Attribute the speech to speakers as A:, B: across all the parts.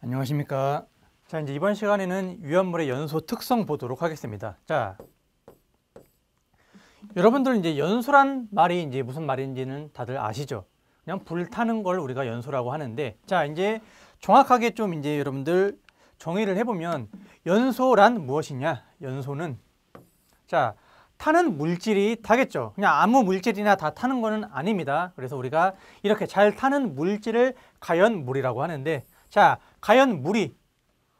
A: 안녕하십니까. 자, 이제 이번 시간에는 유연물의 연소 특성 보도록 하겠습니다. 자, 여러분들 이제 연소란 말이 이제 무슨 말인지는 다들 아시죠? 그냥 불타는 걸 우리가 연소라고 하는데, 자, 이제 정확하게 좀 이제 여러분들 정의를 해보면 연소란 무엇이냐? 연소는 자, 타는 물질이 타겠죠. 그냥 아무 물질이나 다 타는 거는 아닙니다. 그래서 우리가 이렇게 잘 타는 물질을 가연물이라고 하는데 자, 과연 물이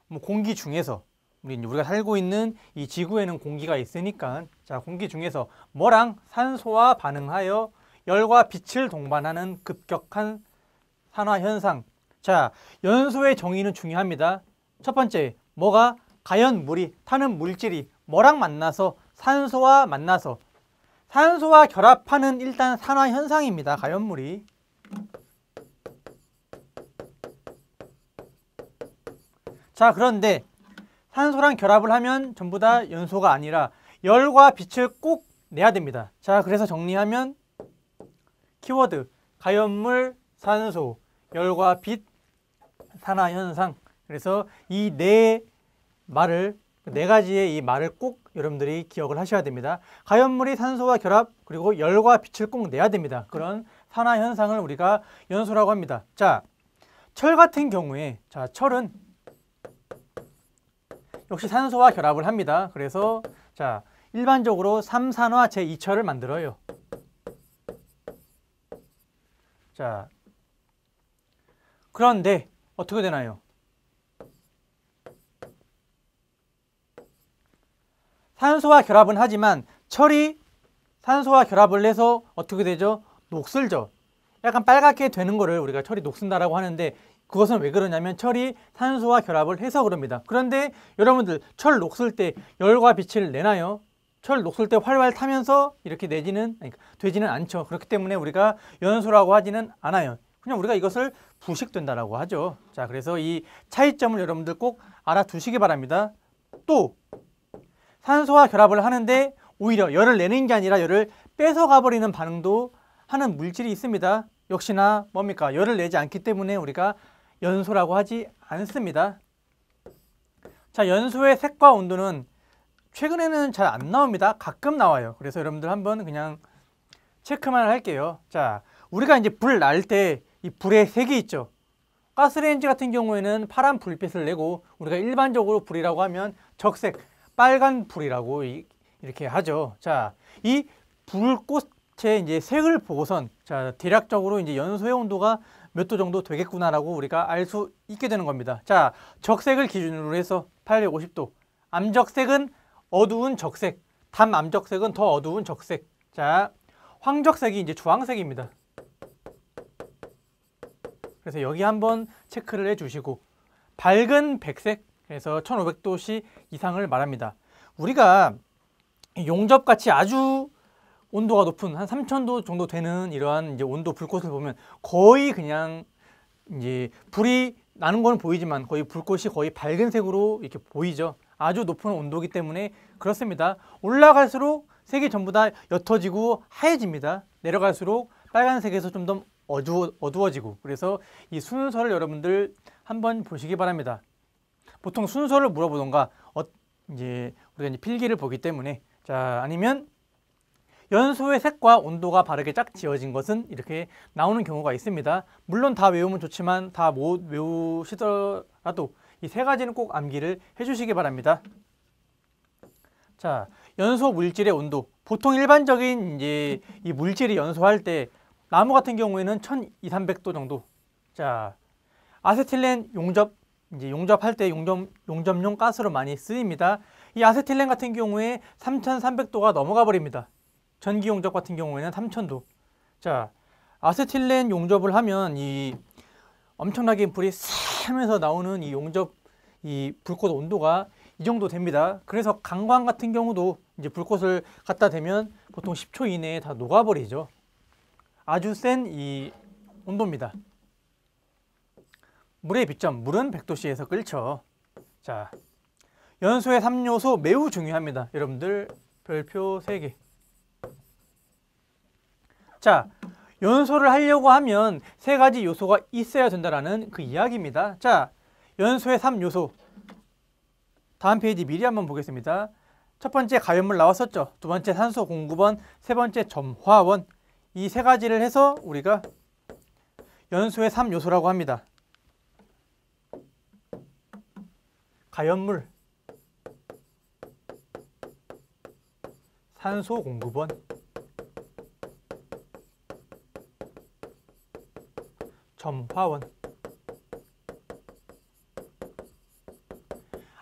A: 뭐 공기 중에서 우리 우리가 살고 있는 이 지구에는 공기가 있으니까 자, 공기 중에서 뭐랑 산소와 반응하여 열과 빛을 동반하는 급격한 산화 현상. 자, 연소의 정의는 중요합니다. 첫 번째, 뭐가 가연 물이 타는 물질이 뭐랑 만나서 산소와 만나서 산소와 결합하는 일단 산화 현상입니다. 가연물이. 자 그런데 산소랑 결합을 하면 전부 다 연소가 아니라 열과 빛을 꼭 내야 됩니다. 자 그래서 정리하면 키워드 가연물, 산소, 열과 빛, 산화현상 그래서 이 네 말을 네 가지의 이 말을 꼭 여러분들이 기억을 하셔야 됩니다. 가연물이 산소와 결합 그리고 열과 빛을 꼭 내야 됩니다. 그런 산화현상을 우리가 연소라고 합니다. 자, 철 같은 경우에 자, 철은 역시 산소와 결합을 합니다. 그래서 자 일반적으로 3산화 제2철을 만들어요. 자 그런데 어떻게 되나요? 산소와 결합은 하지만 철이 산소와 결합을 해서 어떻게 되죠? 녹슬죠. 약간 빨갛게 되는 거를 우리가 철이 녹슨다라고 하는데 그것은 왜 그러냐면 철이 산소와 결합을 해서 그럽니다. 그런데 여러분들 철 녹슬 때 열과 빛을 내나요? 철 녹슬 때 활활 타면서 이렇게 내지는 아니, 되지는 않죠. 그렇기 때문에 우리가 연소라고 하지는 않아요. 그냥 우리가 이것을 부식된다라고 하죠. 자, 그래서 이 차이점을 여러분들 꼭 알아두시기 바랍니다. 또 산소와 결합을 하는데 오히려 열을 내는 게 아니라 열을 뺏어가 버리는 반응도 하는 물질이 있습니다. 역시나 뭡니까? 열을 내지 않기 때문에 우리가 연소라고 하지 않습니다. 자, 연소의 색과 온도는 최근에는 잘 안 나옵니다. 가끔 나와요. 그래서 여러분들 한번 그냥 체크만 할게요. 자, 우리가 이제 불 날 때 이 불의 색이 있죠. 가스레인지 같은 경우에는 파란 불빛을 내고 우리가 일반적으로 불이라고 하면 적색, 빨간 불이라고 이렇게 하죠. 자, 이 불꽃의 이제 색을 보고선 자, 대략적으로 이제 연소의 온도가 몇도 정도 되겠구나라고 우리가 알 수 있게 되는 겁니다. 자, 적색을 기준으로 해서 850도. 암적색은 어두운 적색, 담암적색은 더 어두운 적색. 자, 황적색이 이제 주황색입니다. 그래서 여기 한번 체크를 해주시고 밝은 백색, 그래서 1500도씨 이상을 말합니다. 우리가 용접같이 아주 온도가 높은 한 3000도 정도 되는 이러한 이제 온도 불꽃을 보면 거의 그냥 이제 불이 나는 건 보이지만 거의 불꽃이 거의 밝은 색으로 이렇게 보이죠. 아주 높은 온도기 이 때문에 그렇습니다. 올라갈수록 색이 전부 다 옅어지고 하얘집니다. 내려갈수록 빨간색에서 좀 더 어두워, 어두워지고 그래서 이 순서를 여러분들 한번 보시기 바랍니다. 보통 순서를 물어보던가 어, 이제 우리가 이제 필기를 보기 때문에 자 아니면 연소의 색과 온도가 바르게 짝 지어진 것은 이렇게 나오는 경우가 있습니다. 물론 다 외우면 좋지만 다 못 외우시더라도 이 세 가지는 꼭 암기를 해주시기 바랍니다. 자, 연소 물질의 온도. 보통 일반적인 이제 이 물질이 연소할 때 나무 같은 경우에는 1200도 정도. 자, 아세틸렌 용접 이제 용접할 때 용접 용접용 가스로 많이 쓰입니다. 이 아세틸렌 같은 경우에 3300도가 넘어가 버립니다. 전기 용접 같은 경우에는 3천도 자 아세틸렌 용접을 하면 이 엄청나게 불이 싹면서 나오는 이 용접 이 불꽃 온도가 이 정도 됩니다. 그래서 강광 같은 경우도 이제 불꽃을 갖다 대면 보통 10초 이내에 다 녹아버리죠. 아주 센 이 온도입니다. 물의 비점, 물은 100도씨에서 끓죠. 자, 연소의 3요소 매우 중요합니다. 여러분들 별표 3개. 자, 연소를 하려고 하면 세 가지 요소가 있어야 된다라는 그 이야기입니다. 자, 연소의 3요소. 다음 페이지 미리 한번 보겠습니다. 첫 번째 가연물 나왔었죠. 두 번째 산소 공급원, 세 번째 점화원. 이 세 가지를 해서 우리가 연소의 3요소라고 합니다. 가연물, 산소 공급원, 점화원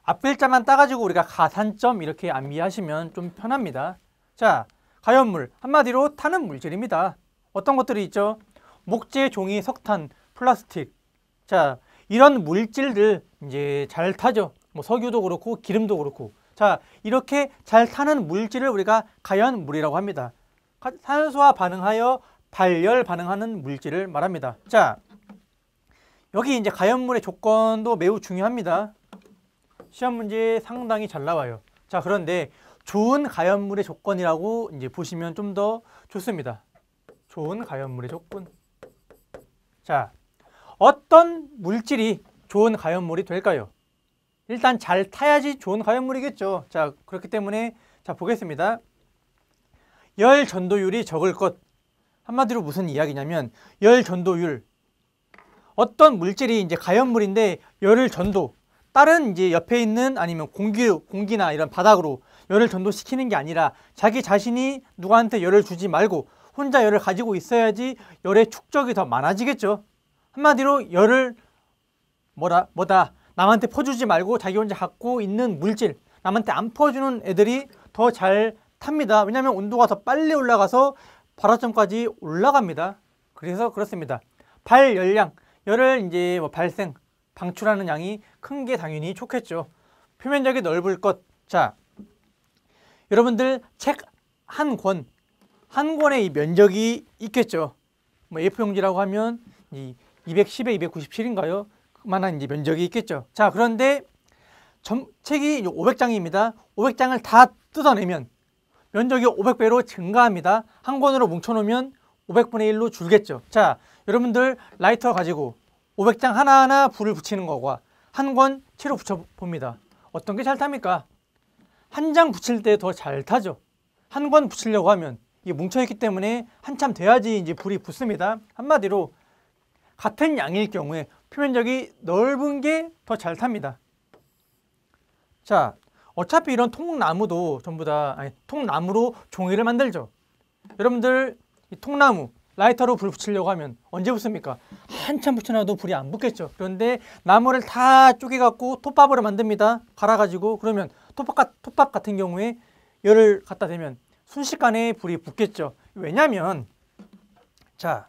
A: 앞글자만 따가지고 우리가 가산점 이렇게 암기하시면좀 편합니다. 자, 가연물 한마디로 타는 물질입니다. 어떤 것들이 있죠? 목재, 종이, 석탄, 플라스틱 자 이런 물질들 이제 잘 타죠. 뭐 석유도 그렇고 기름도 그렇고 자 이렇게 잘 타는 물질을 우리가 가연물이라고 합니다. 산소와 반응하여 발열 반응하는 물질을 말합니다. 자 여기 이제 가연물의 조건도 매우 중요합니다. 시험 문제 에 상당히 잘 나와요. 자, 그런데 좋은 가연물의 조건이라고 이제 보시면 좀 더 좋습니다. 좋은 가연물의 조건. 자, 어떤 물질이 좋은 가연물이 될까요? 일단 잘 타야지 좋은 가연물이겠죠. 자, 그렇기 때문에 자, 보겠습니다. 열 전도율이 적을 것. 한마디로 무슨 이야기냐면 열 전도율, 어떤 물질이 이제 가연물인데 열을 전도 다른 이제 옆에 있는 아니면 공기 공기나 이런 바닥으로 열을 전도시키는 게 아니라 자기 자신이 누구한테 열을 주지 말고 혼자 열을 가지고 있어야지 열의 축적이 더 많아지겠죠. 한마디로 열을 뭐라 뭐다 남한테 퍼주지 말고 자기 혼자 갖고 있는 물질 남한테 안 퍼주는 애들이 더 잘 탑니다. 왜냐하면 온도가 더 빨리 올라가서 발화점까지 올라갑니다. 그래서 그렇습니다. 발 열량 열을 이제 뭐 발생, 방출하는 양이 큰 게 당연히 좋겠죠. 표면적이 넓을 것. 자, 여러분들 책 한 권, 한 권의 이 면적이 있겠죠. 뭐 F용지라고 하면 이 210에 297인가요? 만한 이제 면적이 있겠죠. 자, 그런데 점, 책이 500장입니다. 500장을 다 뜯어내면 면적이 500배로 증가합니다. 한 권으로 뭉쳐놓으면 500분의 1로 줄겠죠. 자, 여러분들 라이터 가지고 500장 하나하나 불을 붙이는 거과한 권 채로 붙여봅니다. 어떤 게 잘 탑니까? 한 장 붙일 때 더 잘 타죠. 한 권 붙이려고 하면 이게 뭉쳐있기 때문에 한참 돼야지 이제 불이 붙습니다. 한마디로 같은 양일 경우에 표면적이 넓은 게 더 잘 탑니다. 자, 어차피 이런 통나무도 전부 다 아니, 통나무로 종이를 만들죠. 여러분들 이 통나무 라이터로 불 붙이려고 하면 언제 붙습니까? 한참 붙여놔도 불이 안 붙겠죠. 그런데 나무를 다 쪼개갖고 톱밥으로 만듭니다. 갈아가지고 그러면 톱밥, 톱밥 같은 경우에 열을 갖다 대면 순식간에 불이 붙겠죠. 왜냐면 자,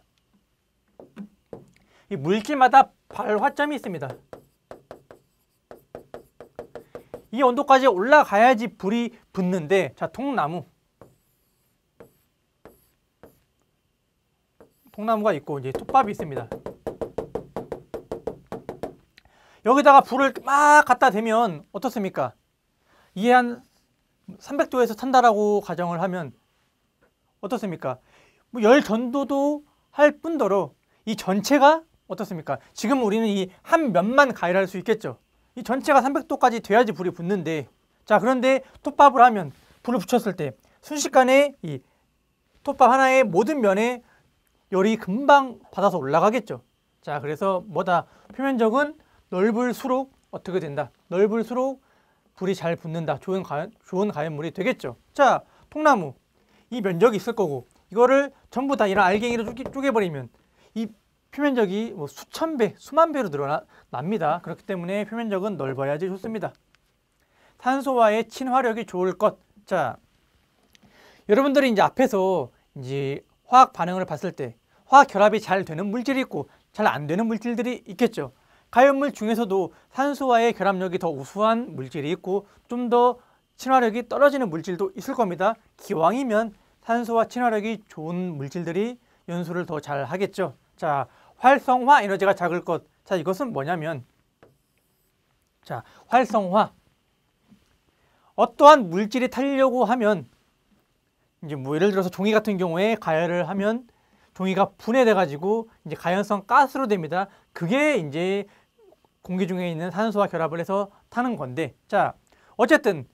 A: 이 물질마다 발화점이 있습니다. 이 온도까지 올라가야지 불이 붙는데 자, 통나무 통나무가 있고 이제 톱밥이 있습니다. 여기다가 불을 막 갖다 대면 어떻습니까? 이게 한 300도에서 탄다라고 가정을 하면 어떻습니까? 뭐열 전도도 할 뿐더러 이 전체가 어떻습니까? 지금 우리는 이 한 면만 가열할 수 있겠죠. 이 전체가 300도까지 돼야지 불이 붙는데 자 그런데 톱밥을 하면 불을 붙였을 때 순식간에 이 톱밥 하나의 모든 면에 열이 금방 받아서 올라가겠죠. 자, 그래서 뭐다? 표면적은 넓을수록 어떻게 된다? 넓을수록 불이 잘 붙는다. 좋은, 가연, 좋은 가연물이 되겠죠. 자, 통나무. 이 면적이 있을 거고 이거를 전부 다 이런 알갱이로 쪼개, 버리면이 표면적이 뭐 수천 배, 수만 배로 늘어납니다. 그렇기 때문에 표면적은 넓어야지 좋습니다. 탄소와의 친화력이 좋을 것. 자, 여러분들이 이제 앞에서 이제 화학 반응을 봤을 때 화학 결합이 잘 되는 물질이 있고 잘 안 되는 물질들이 있겠죠. 가연물 중에서도 산소와의 결합력이 더 우수한 물질이 있고 좀 더 친화력이 떨어지는 물질도 있을 겁니다. 기왕이면 산소와 친화력이 좋은 물질들이 연소를 더 잘 하겠죠. 자, 활성화 에너지가 작을 것. 자, 이것은 뭐냐면 자, 활성화. 어떠한 물질이 타려고 하면 이제 뭐 예를 들어서 종이 같은 경우에 가열을 하면 종이가 분해돼 가지고 이제 가연성 가스로 됩니다. 그게 이제 공기 중에 있는 산소와 결합을 해서 타는 건데 자 어쨌든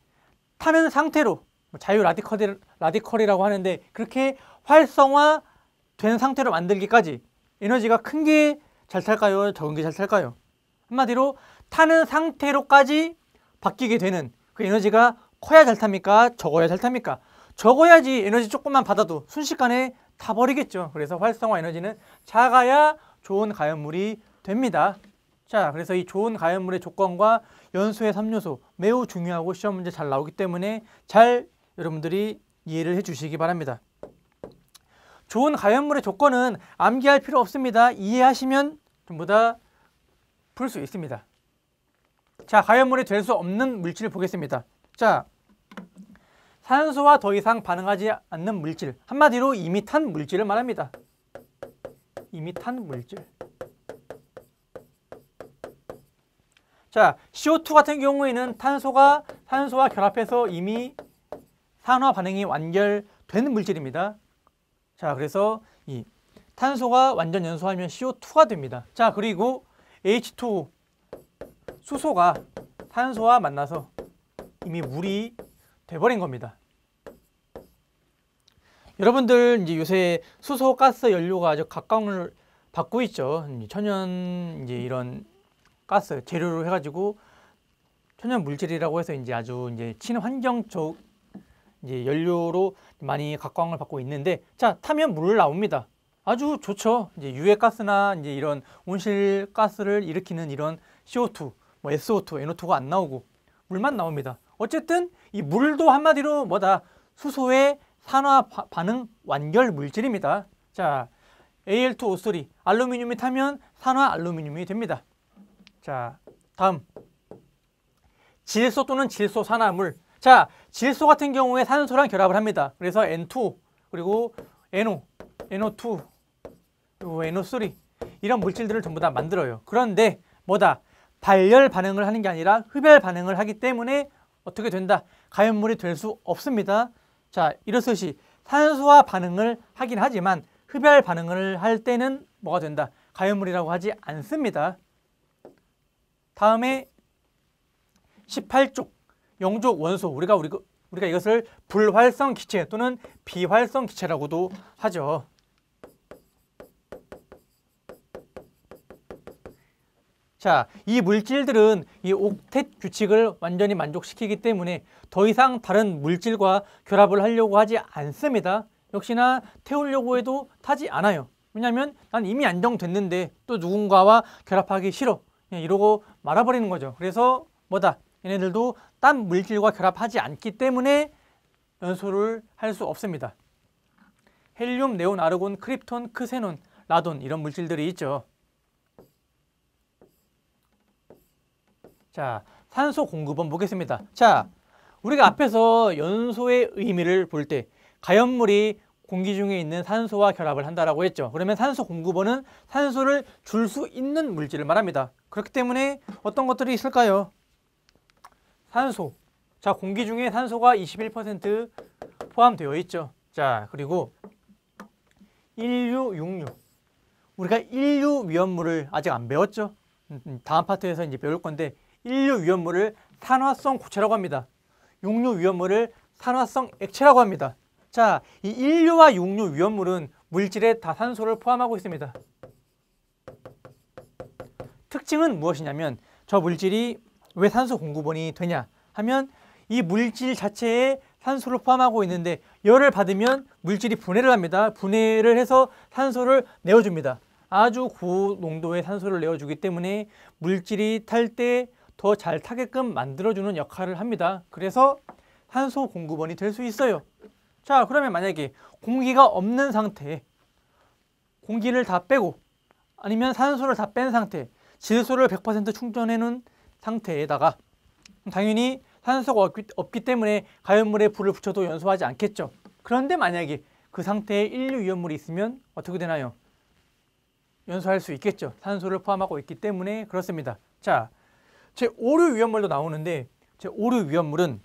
A: 타는 상태로 뭐 자유 라디컬, 라디컬이라고 하는데 그렇게 활성화된 상태로 만들기까지 에너지가 큰 게 잘 탈까요? 적은 게 잘 탈까요? 한마디로 타는 상태로까지 바뀌게 되는 그 에너지가 커야 잘 탑니까? 적어야 잘 탑니까? 적어야지 에너지 조금만 받아도 순식간에 다 버리겠죠. 그래서 활성화 에너지는 작아야 좋은 가연물이 됩니다. 자, 그래서 이 좋은 가연물의 조건과 연소의 3요소 매우 중요하고 시험 문제 잘 나오기 때문에 잘 여러분들이 이해를 해주시기 바랍니다. 좋은 가연물의 조건은 암기할 필요 없습니다. 이해하시면 전부 다 풀 수 있습니다. 자, 가연물이 될 수 없는 물질을 보겠습니다. 자, 산소와 더 이상 반응하지 않는 물질 한마디로 이미 탄 물질을 말합니다 이미 탄 물질 자, CO2 같은 경우에는 탄소가 산소와 결합해서 이미 산화 반응이 완결된 물질입니다. 자, 그래서 이 탄소가 완전 연소하면 CO2가 됩니다. 자, 그리고 H2O 수소가 탄소와 만나서 이미 물이 돼버린 겁니다. 여러분들 이제 요새 수소 가스 연료가 아주 각광을 받고 있죠. 천연 이제 이런 가스 재료로 해가지고 천연 물질이라고 해서 이제 아주 이제 친환경적 이제 연료로 많이 각광을 받고 있는데 자 타면 물 나옵니다. 아주 좋죠. 이제 유해 가스나 이제 이런 온실 가스를 일으키는 이런 CO2, 뭐 SO2, NO2가 안 나오고 물만 나옵니다. 어쨌든 이 물도 한마디로 뭐다? 수소의 산화 반응 완결 물질입니다. 자, Al2O3 알루미늄이 타면 산화 알루미늄이 됩니다. 자, 다음 질소 또는 질소 산화물. 자, 질소 같은 경우에 산소랑 결합을 합니다. 그래서 N2 그리고 NO, NO2, 그리고 NO3 이런 물질들을 전부 다 만들어요. 그런데 뭐다? 발열 반응을 하는 게 아니라 흡열 반응을 하기 때문에 어떻게 된다? 가염물이될 수 없습니다. 자, 이렇듯이 산소와 반응을 하긴 하지만 흡열 반응을 할 때는 뭐가 된다? 가염물이라고 하지 않습니다. 다음에 18쪽, 영조 원소. 우리가, 우리, 우리가 이것을 불활성 기체 또는 비활성 기체라고도 하죠. 자, 이 물질들은 이 옥텟 규칙을 완전히 만족시키기 때문에 더 이상 다른 물질과 결합을 하려고 하지 않습니다. 역시나 태우려고 해도 타지 않아요. 왜냐하면 난 이미 안정됐는데 또 누군가와 결합하기 싫어. 예, 이러고 말아버리는 거죠. 그래서 뭐다? 얘네들도 딴 물질과 결합하지 않기 때문에 연소를 할 수 없습니다. 헬륨, 네온, 아르곤, 크립톤, 크세논, 라돈 이런 물질들이 있죠. 자, 산소 공급원 보겠습니다. 자, 우리가 앞에서 연소의 의미를 볼 때 가연물이 공기 중에 있는 산소와 결합을 한다고 했죠. 그러면 산소 공급원은 산소를 줄 수 있는 물질을 말합니다. 그렇기 때문에 어떤 것들이 있을까요? 산소. 자, 공기 중에 산소가 21% 포함되어 있죠. 자, 그리고 1류6류 우리가 인류 위험물을 아직 안 배웠죠. 음, 음, 다음 파트에서 이제 배울 건데 일류 위험물을 산화성 고체라고 합니다. 육류 위험물을 산화성 액체라고 합니다. 자, 이 일류와 육류 위험물은 물질의 다산소를 포함하고 있습니다. 특징은 무엇이냐면 저 물질이 왜 산소 공급원이 되냐 하면 이 물질 자체에 산소를 포함하고 있는데 열을 받으면 물질이 분해를 합니다. 분해를 해서 산소를 내어줍니다. 아주 고농도의 산소를 내어주기 때문에 물질이 탈때 더잘 타게끔 만들어주는 역할을 합니다. 그래서 산소 공급원이 될 수 있어요. 자 그러면 만약에 공기가 없는 상태에 공기를 다 빼고 아니면 산소를 다 뺀 상태 질소를 100% 충전해 놓은 상태에다가 당연히 산소가 없기, 없기 때문에 가연물에 불을 붙여도 연소하지 않겠죠. 그런데 만약에 그 상태에 인류 위험물이 있으면 어떻게 되나요? 연소할 수 있겠죠. 산소를 포함하고 있기 때문에 그렇습니다. 자, 제 오류 위험물도 나오는데 제 오류 위험물은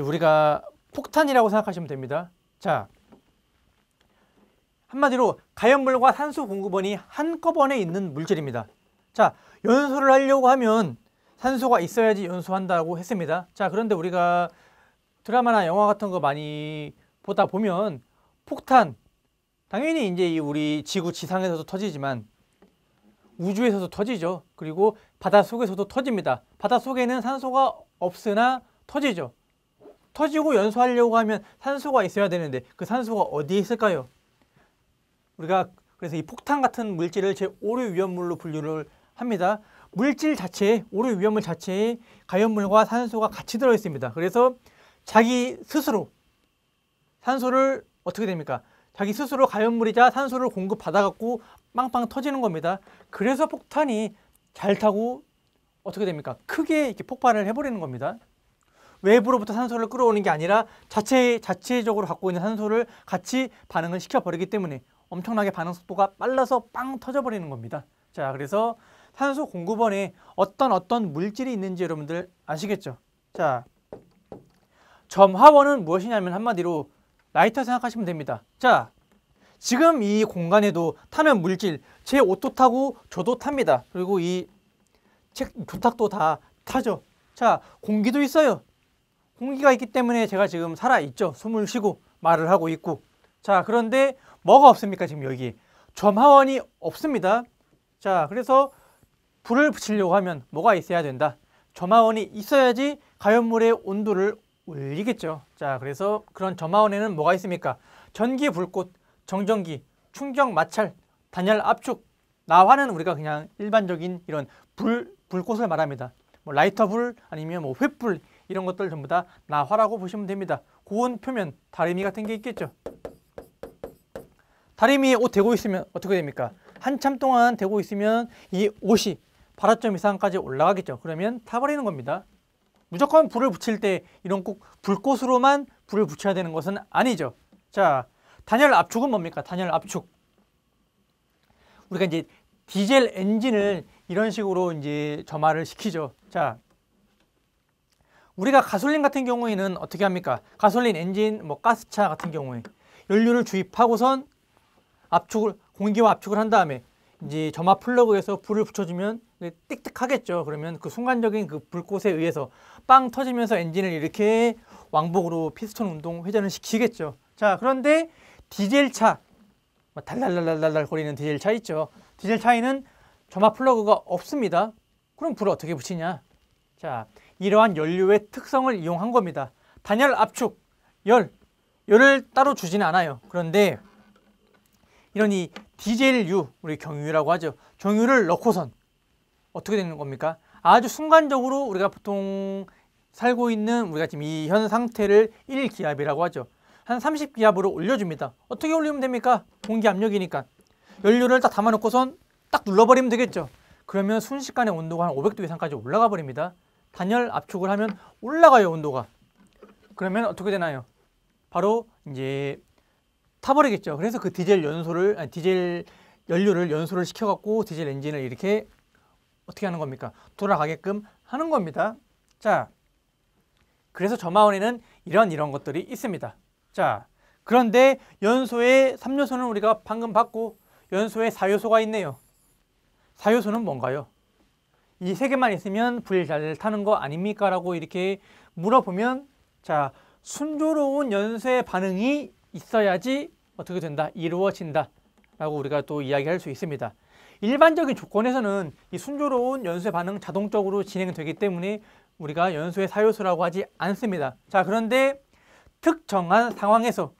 A: 우리가 폭탄이라고 생각하시면 됩니다. 자, 한마디로 가연물과 산소 공급원이 한꺼번에 있는 물질입니다. 자, 연소를 하려고 하면 산소가 있어야지 연소한다고 했습니다. 자, 그런데 우리가 드라마나 영화 같은 거 많이 보다 보면 폭탄, 당연히 이제 우리 지구 지상에서도 터지지만 우주에서도 터지죠. 그리고 바닷속에서도 터집니다. 바닷속에는 산소가 없으나 터지죠. 터지고 연소하려고 하면 산소가 있어야 되는데 그 산소가 어디에 있을까요? 우리가 그래서 이 폭탄 같은 물질을 제5류 위험물로 분류를 합니다. 물질 자체에, 5류 위험물 자체에 가연물과 산소가 같이 들어있습니다. 그래서 자기 스스로 산소를 어떻게 됩니까? 자기 스스로 가연물이자 산소를 공급받아갖고 빵빵 터지는 겁니다. 그래서 폭탄이 잘 타고 어떻게 됩니까? 크게 이렇게 폭발을 해버리는 겁니다. 외부로부터 산소를 끌어오는 게 아니라 자체 자체적으로 갖고 있는 산소를 같이 반응을 시켜버리기 때문에 엄청나게 반응 속도가 빨라서 빵 터져버리는 겁니다. 자, 그래서 산소 공급원에 어떤 어떤 물질이 있는지 여러분들 아시겠죠? 자, 점화원은 무엇이냐면 한마디로 라이터 생각하시면 됩니다. 자, 지금 이 공간에도 타는 물질 제 옷도 타고 저도 탑니다. 그리고 이책 교탁도 다 타죠. 자 공기도 있어요. 공기가 있기 때문에 제가 지금 살아있죠. 숨을 쉬고 말을 하고 있고 자 그런데 뭐가 없습니까 지금 여기 점화원이 없습니다. 자 그래서 불을 붙이려고 하면 뭐가 있어야 된다. 점화원이 있어야지 가연물의 온도를 올리겠죠. 자 그래서 그런 점화원에는 뭐가 있습니까? 전기 불꽃 정전기, 충격 마찰, 단열 압축, 나화는 우리가 그냥 일반적인 이런 불, 불꽃을 말합니다. 뭐 라이터 불 아니면 뭐 횃불 이런 것들 전부 다 나화라고 보시면 됩니다. 고온 표면, 다리미 같은 게 있겠죠. 다리미 에옷 대고 있으면 어떻게 됩니까? 한참 동안 대고 있으면 이 옷이 발화점 이상까지 올라가겠죠. 그러면 타버리는 겁니다. 무조건 불을 붙일 때 이런 꼭 불꽃으로만 불을 붙여야 되는 것은 아니죠. 자, 단열 압축은 뭡니까? 단열 압축. 우리가 이제 디젤 엔진을 이런 식으로 이제 점화를 시키죠. 자, 우리가 가솔린 같은 경우에는 어떻게 합니까? 가솔린 엔진, 뭐 가스차 같은 경우에 연료를 주입하고선 압축을 공기와 압축을 한 다음에 이제 점화 플러그에서 불을 붙여주면 띡띡하겠죠. 그러면 그 순간적인 그 불꽃에 의해서 빵 터지면서 엔진을 이렇게 왕복으로 피스톤 운동 회전을 시키겠죠. 자, 그런데 디젤차 뭐 달달달달달 거리는 디젤차 있죠. 디젤차에는 점화 플러그가 없습니다. 그럼 불을 어떻게 붙이냐? 자, 이러한 연료의 특성을 이용한 겁니다. 단열 압축, 열, 열을 따로 주지는 않아요. 그런데 이런 이 디젤유, 우리 경유라고 하죠. 경유를 넣고선 어떻게 되는 겁니까? 아주 순간적으로 우리가 보통 살고 있는 우리가 지금 이 현 상태를 1기압이라고 하죠. 한 30기압으로 올려줍니다. 어떻게 올리면 됩니까? 공기 압력이니까. 연료를 딱 담아놓고선 딱 눌러버리면 되겠죠. 그러면 순식간에 온도가 한 500도 이상까지 올라가 버립니다. 단열 압축을 하면 올라가요, 온도가. 그러면 어떻게 되나요? 바로 이제 타버리겠죠. 그래서 그 디젤 연소를, 아니, 디젤 연료를 연소를 시켜갖고 디젤 엔진을 이렇게 어떻게 하는 겁니까? 돌아가게끔 하는 겁니다. 자, 그래서 저마원에는 이런 이런 것들이 있습니다. 자, 그런데 연소의 3요소는 우리가 방금 봤고 연소의 4요소가 있네요. 4요소는 뭔가요? 이 세 개만 있으면 불이잘 타는 거 아닙니까? 라고 이렇게 물어보면 자, 순조로운 연소의 반응이 있어야지 어떻게 된다? 이루어진다. 라고 우리가 또 이야기할 수 있습니다. 일반적인 조건에서는 이 순조로운 연소의 반응 자동적으로 진행되기 때문에 우리가 연소의 사요소라고 하지 않습니다. 자, 그런데 특정한 상황에서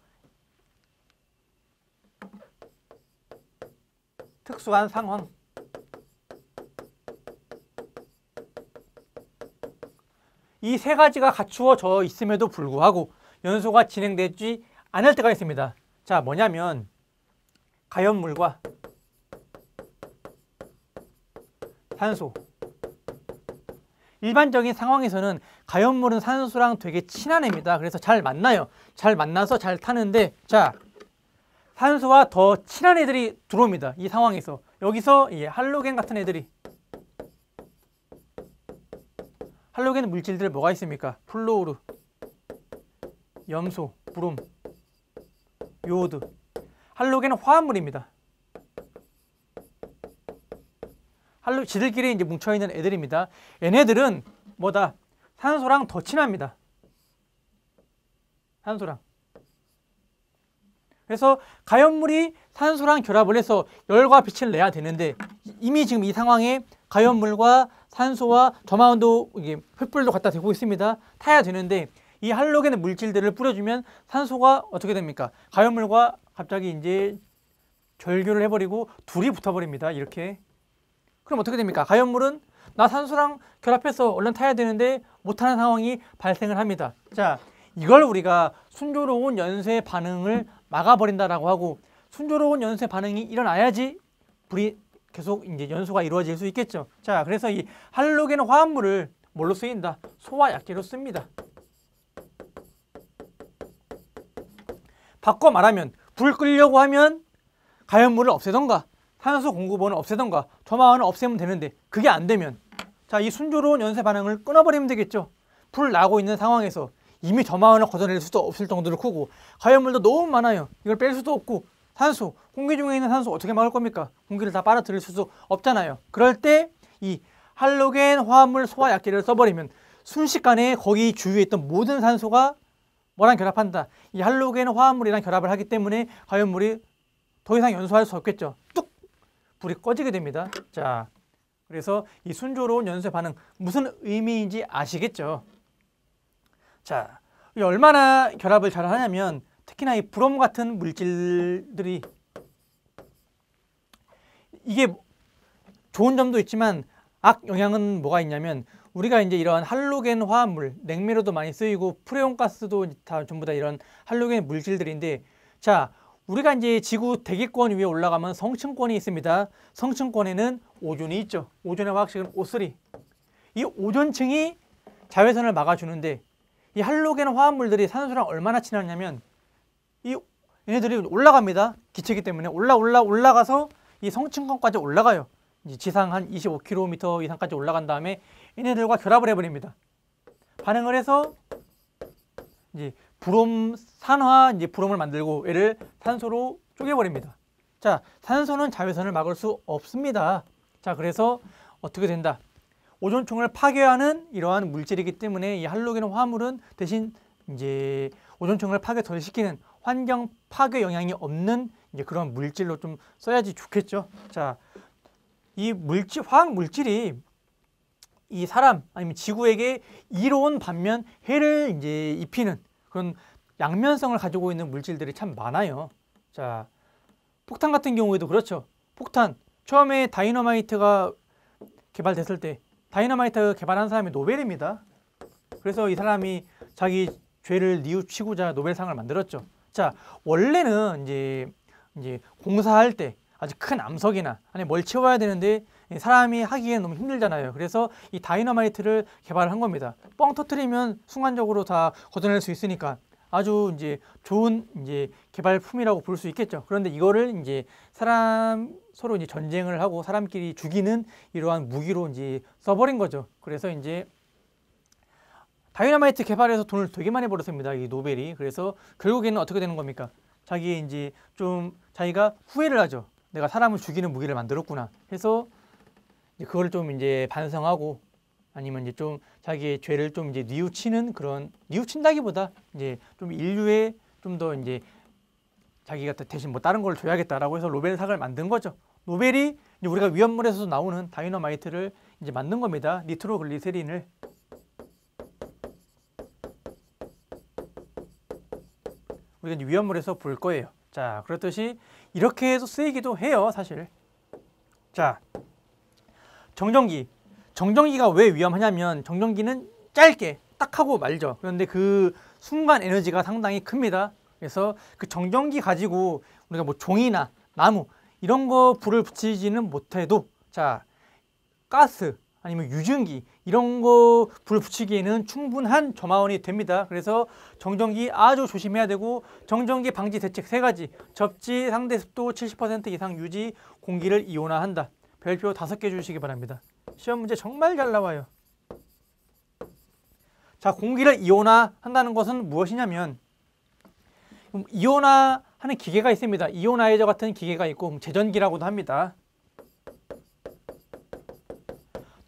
A: 특수한 상황 이 세 가지가 갖추어져 있음에도 불구하고 연소가 진행되지 않을 때가 있습니다. 자, 뭐냐면 가연물과 산소 일반적인 상황에서는 가연물은 산소랑 되게 친한 애입니다. 그래서 잘 만나요. 잘 만나서 잘 타는데 자 산소와 더 친한 애들이 들어옵니다. 이 상황에서 여기서 예, 할로겐 같은 애들이 할로겐 물질들 뭐가 있습니까? 플로오르, 염소, 브롬, 요오드 할로겐은 화합물입니다. 할로 지들끼리 이제 뭉쳐 있는 애들입니다. 얘네들은 뭐다? 산소랑 더 친합니다. 산소랑. 그래서 가연물이 산소랑 결합을 해서 열과 빛을 내야 되는데 이미 지금 이 상황에 가연물과 산소와 점화온도 횃불도 갖다 대고 있습니다. 타야 되는데 이할로겐 물질들을 뿌려주면 산소가 어떻게 됩니까? 가연물과 갑자기 이제 절교를 해버리고 둘이 붙어버립니다. 이렇게 그럼 어떻게 됩니까? 가연물은 나산소랑 결합해서 얼른 타야 되는데 못하는 상황이 발생을 합니다. 자, 이걸 우리가 순조로운 연쇄 반응을 막아버린다라고 하고 순조로운 연쇄 반응이 일어나야지 불이 계속 이제 연소가 이루어질 수 있겠죠. 자, 그래서 이 할로겐 화합물을 뭘로 쓰인다? 소화 약재로 씁니다. 바꿔 말하면 불끌려고 하면 가연물을 없애던가 탄소 공급원을 없애던가 저마원을 없애면 되는데 그게 안 되면 자 이 순조로운 연쇄 반응을 끊어버리면 되겠죠. 불 나고 있는 상황에서 이미 저마원을 걷어낼 수도 없을 정도로 크고 가염물도 너무 많아요. 이걸 뺄 수도 없고 산소, 공기 중에 있는 산소 어떻게 막을 겁니까? 공기를 다 빨아들일 수도 없잖아요. 그럴 때 이 할로겐 화합물 소화 약제를 써버리면 순식간에 거기 주위에 있던 모든 산소가 뭐랑 결합한다. 이 할로겐 화합물이랑 결합을 하기 때문에 가염물이더 이상 연소할 수 없겠죠. 불이 꺼지게 됩니다. 자, 그래서 이 순조로운 연쇄 반응 무슨 의미인지 아시겠죠? 자, 얼마나 결합을 잘 하냐면 특히나 이 브롬 같은 물질들이 이게 좋은 점도 있지만 악영향은 뭐가 있냐면 우리가 이제 이런 할로겐 화합물, 냉매로도 많이 쓰이고 프레온 가스도 다 전부 다 이런 할로겐 물질들인데 자, 우리가 이제 지구 대기권 위에 올라가면 성층권이 있습니다. 성층권에는 오존이 있죠. 오존의 화학식은 O3. 이 오존층이 자외선을 막아주는데 이 할로겐 화합물들이 산소랑 얼마나 친하냐면 이 얘네들이 올라갑니다. 기체기 때문에 올라 올라 올라가서 이 성층권까지 올라가요. 이제 지상 한 25km 이상까지 올라간 다음에 얘네들과 결합을 해버립니다. 반응을 해서 이제 브롬 산화 이제 브롬을 만들고 얘를 탄소로 쪼개버립니다. 자, 산소는 자외선을 막을 수 없습니다. 자, 그래서 어떻게 된다? 오존층을 파괴하는 이러한 물질이기 때문에 이 할로겐 화물은 대신 이제 오존층을 파괴 덜 시키는 환경 파괴 영향이 없는 이제 그런 물질로 좀 써야지 좋겠죠. 자, 이 물질 화학 물질이 이 사람 아니면 지구에게 이로운 반면 해를 이제 입히는 그런 양면성을 가지고 있는 물질들이 참 많아요. 자, 폭탄 같은 경우에도 그렇죠. 폭탄 처음에 다이너마이트가 개발됐을 때 다이너마이트 개발한 사람이 노벨입니다. 그래서 이 사람이 자기 죄를 뉘우치고자 노벨상을 만들었죠. 자, 원래는 이제 이제 공사할 때 아주 큰 암석이나 아니 뭘 채워야 되는데 예, 사람이 하기엔 너무 힘들잖아요. 그래서 이 다이너마이트를 개발한 겁니다. 뻥 터트리면 순간적으로 다 걷어낼 수 있으니까 아주 이제 좋은 이제 개발품이라고 볼 수 있겠죠. 그런데 이거를 이제 사람 서로 이제 전쟁을 하고 사람끼리 죽이는 이러한 무기로 이제 써버린 거죠. 그래서 이제 다이너마이트 개발해서 돈을 되게 많이 벌었습니다. 이 노벨이. 그래서 결국에는 어떻게 되는 겁니까? 자기 이제 좀 자기가 후회를 하죠. 내가 사람을 죽이는 무기를 만들었구나 해서 그걸 좀 이제 반성하고 아니면 이제 좀 자기의 죄를 좀 이제 뉘우치는 그런 뉘우친다기보다 이제 좀 인류에 좀 더 이제 자기가 대신 뭐 다른 걸 줘야겠다라고 해서 로벨 사을 만든 거죠. 노벨이 우리가 위험물에서 나오는 다이너마이트를 이제 만든 겁니다. 니트로글리세린을 우리가 이제 위험물에서 볼 거예요. 자, 그렇듯이 이렇게 해서 쓰이기도 해요, 사실. 자, 정전기. 정전기가 왜 위험하냐면 정전기는 짧게 딱 하고 말죠. 그런데 그 순간 에너지가 상당히 큽니다. 그래서 그 정전기 가지고 우리가 뭐 종이나 나무 이런 거 불을 붙이지는 못해도 자 가스 아니면 유증기 이런 거불 붙이기에는 충분한 점화원이 됩니다. 그래서 정전기 아주 조심해야 되고 정전기 방지 대책 세가지 접지 상대 습도 70% 이상 유지 공기를 이온화한다. 별표 다섯 개 주시기 바랍니다. 시험 문제 정말 잘 나와요. 자, 공기를 이온화한다는 것은 무엇이냐면 음, 이온화하는 기계가 있습니다. 이온화이저 같은 기계가 있고 제전기라고도 음, 합니다.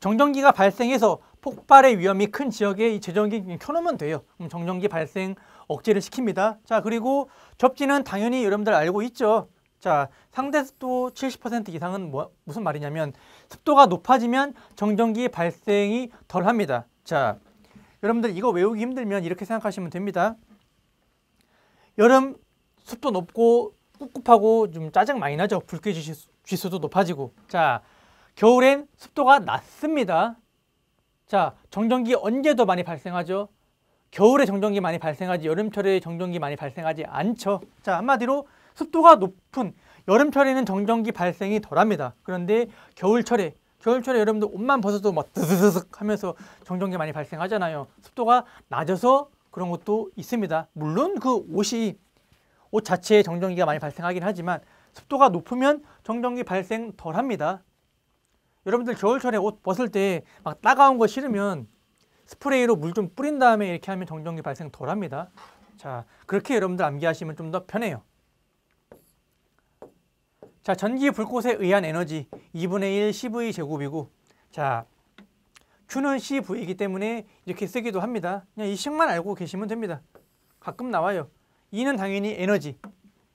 A: 정전기가 발생해서 폭발의 위험이 큰 지역에 이 제전기 켜놓으면 돼요. 음, 정전기 발생 억제를 시킵니다. 자, 그리고 접지는 당연히 여러분들 알고 있죠. 자, 상대 습도 70% 이상은 뭐, 무슨 말이냐면 습도가 높아지면 정전기 발생이 덜합니다. 자, 여러분들 이거 외우기 힘들면 이렇게 생각하시면 됩니다. 여름 습도 높고 꿉꿉하고 좀 짜증 많이 나죠. 불쾌 지수, 도 높아지고. 자, 겨울엔 습도가 낮습니다. 자, 정전기 언제 더 많이 발생하죠? 겨울에 정전기 많이 발생하지 여름철에 정전기 많이 발생하지 않죠. 자, 한마디로 습도가 높은 여름철에는 정전기 발생이 덜합니다. 그런데 겨울철에 겨울철에 여러분들 옷만 벗어도 막 드스스스 하면서 정전기 많이 발생하잖아요. 습도가 낮아서 그런 것도 있습니다. 물론 그 옷이 옷 자체에 정전기가 많이 발생하긴 하지만 습도가 높으면 정전기 발생 덜합니다. 여러분들 겨울철에 옷 벗을 때 막 따가운 거 싫으면 스프레이로 물 좀 뿌린 다음에 이렇게 하면 정전기 발생 덜합니다. 자 그렇게 여러분들 암기하시면 좀 더 편해요. 자, 전기 불꽃에 의한 에너지 2분의 1 CV 제곱이고 자, Q는 CV이기 때문에 이렇게 쓰기도 합니다. 그냥 이 식만 알고 계시면 됩니다. 가끔 나와요. E는 당연히 에너지,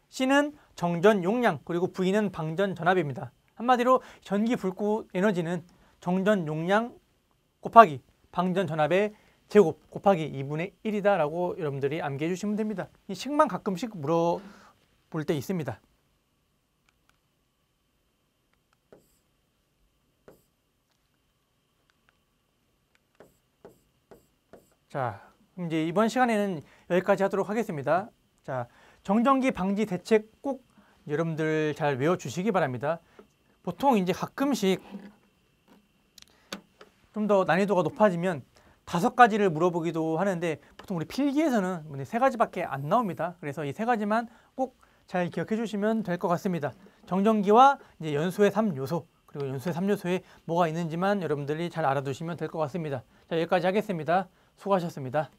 A: C는 정전 용량, 그리고 V는 방전 전압입니다. 한마디로 전기 불꽃 에너지는 정전 용량 곱하기 방전 전압의 제곱 곱하기 2분의 1이다라고 여러분들이 암기해 주시면 됩니다. 이 식만 가끔씩 물어볼 때 있습니다. 자, 이제 이번 시간에는 여기까지 하도록 하겠습니다. 자, 정전기 방지 대책 꼭 여러분들 잘 외워주시기 바랍니다. 보통 이제 가끔씩 좀 더 난이도가 높아지면 다섯 가지를 물어보기도 하는데 보통 우리 필기에서는 뭐 세 가지밖에 안 나옵니다. 그래서 이 세 가지만 꼭 잘 기억해 주시면 될 것 같습니다. 정전기와 이제 연소의 3요소 그리고 연소의 3요소에 뭐가 있는지만 여러분들이 잘 알아두시면 될 것 같습니다. 자 여기까지 하겠습니다. 수고하셨습니다.